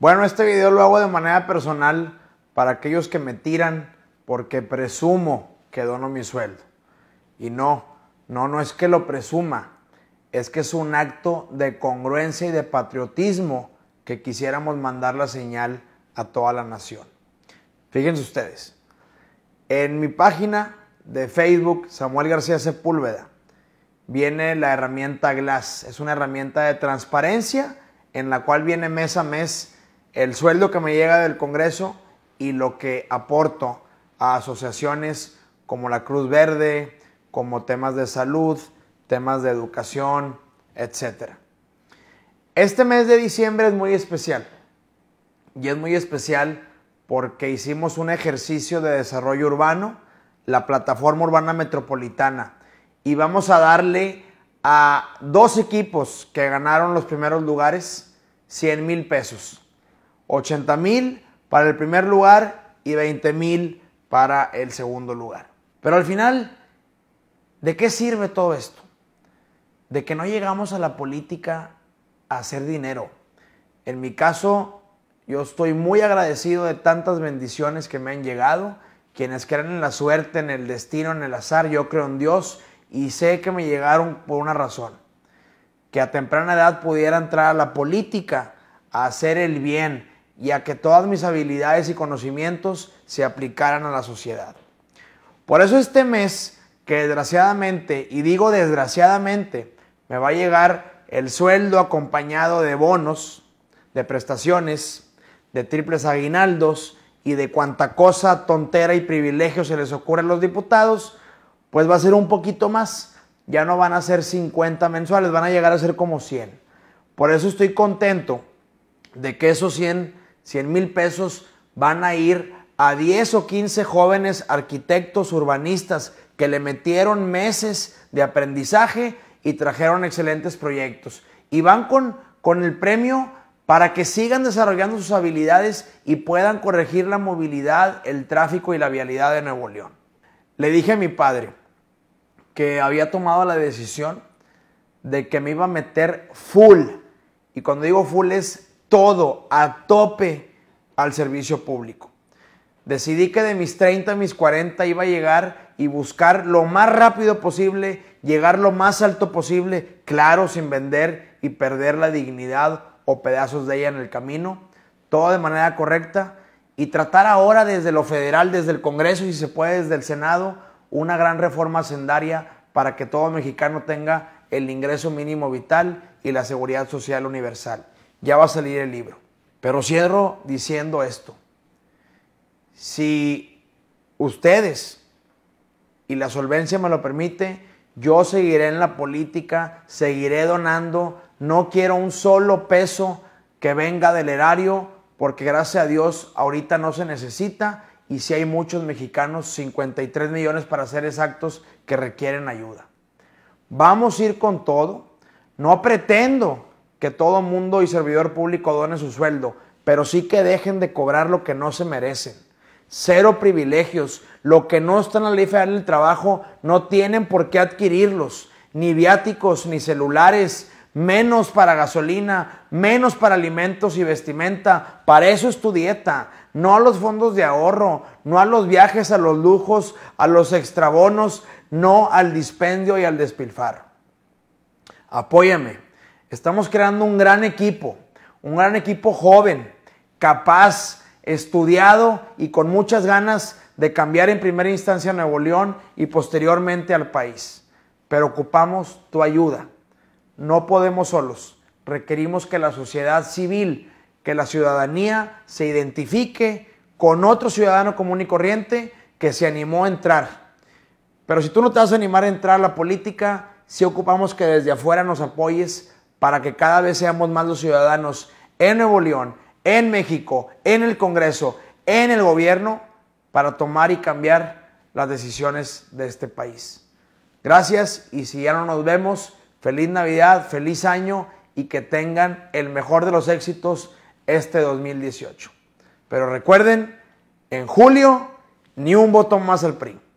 Bueno, este video lo hago de manera personal para aquellos que me tiran porque presumo que dono mi sueldo. Y no, no, no es que lo presuma, es que es un acto de congruencia y de patriotismo que quisiéramos mandar la señal a toda la nación. Fíjense ustedes, en mi página de Facebook, Samuel García Sepúlveda, viene la herramienta Glass. Es una herramienta de transparencia en la cual viene mes a mes el sueldo que me llega del Congreso y lo que aporto a asociaciones como la Cruz Verde, como temas de salud, temas de educación, etc. Este mes de diciembre es muy especial y es muy especial porque hicimos un ejercicio de desarrollo urbano, la plataforma urbana metropolitana, y vamos a darle a dos equipos que ganaron los primeros lugares 100 mil pesos. 80 mil para el primer lugar y 20 mil para el segundo lugar. Pero al final, ¿de qué sirve todo esto? De que no llegamos a la política a hacer dinero. En mi caso, yo estoy muy agradecido de tantas bendiciones que me han llegado. Quienes crean en la suerte, en el destino, en el azar, yo creo en Dios y sé que me llegaron por una razón. Que a temprana edad pudiera entrar a la política, a hacer el bien, y a que todas mis habilidades y conocimientos se aplicaran a la sociedad. Por eso este mes, que desgraciadamente, y digo desgraciadamente, me va a llegar el sueldo acompañado de bonos, de prestaciones, de triples aguinaldos y de cuanta cosa tontera y privilegio se les ocurre a los diputados, pues va a ser un poquito más. Ya no van a ser 50 mensuales, van a llegar a ser como 100. Por eso estoy contento de que esos 100 100 mil pesos van a ir a 10 o 15 jóvenes arquitectos urbanistas que le metieron meses de aprendizaje y trajeron excelentes proyectos. Y van con, con el premio para que sigan desarrollando sus habilidades y puedan corregir la movilidad, el tráfico y la vialidad de Nuevo León. Le dije a mi padre que había tomado la decisión de que me iba a meter full. Y cuando digo full es todo a tope al servicio público. Decidí que de mis 30 a mis 40 iba a llegar y buscar lo más rápido posible, llegar lo más alto posible, claro, sin vender y perder la dignidad o pedazos de ella en el camino, todo de manera correcta y tratar ahora desde lo federal, desde el Congreso y si se puede desde el Senado, una gran reforma hacendaria para que todo mexicano tenga el ingreso mínimo vital y la seguridad social universal. Ya va a salir el libro. Pero cierro diciendo esto. Si ustedes, y la solvencia me lo permite, yo seguiré en la política, seguiré donando. No quiero un solo peso que venga del erario, porque gracias a Dios ahorita no se necesita y si hay muchos mexicanos, 53 millones para ser exactos, que requieren ayuda. Vamos a ir con todo. No pretendo que todo mundo y servidor público done su sueldo, pero sí que dejen de cobrar lo que no se merecen. Cero privilegios. Lo que no está en la ley del trabajo no tienen por qué adquirirlos. Ni viáticos, ni celulares, menos para gasolina, menos para alimentos y vestimenta. Para eso es tu dieta. No a los fondos de ahorro, no a los viajes, a los lujos, a los extrabonos, no al dispendio y al despilfarro. Apóyame Estamos creando un gran equipo, un gran equipo joven, capaz, estudiado y con muchas ganas de cambiar en primera instancia a Nuevo León y posteriormente al país. Pero ocupamos tu ayuda. No podemos solos. Requerimos que la sociedad civil, que la ciudadanía se identifique con otro ciudadano común y corriente que se animó a entrar. Pero si tú no te vas a animar a entrar a la política, si sí ocupamos que desde afuera nos apoyes para que cada vez seamos más los ciudadanos en Nuevo León, en México, en el Congreso, en el gobierno, para tomar y cambiar las decisiones de este país. Gracias y si ya no nos vemos, feliz Navidad, feliz año y que tengan el mejor de los éxitos este 2018. Pero recuerden, en julio, ni un voto más al PRI.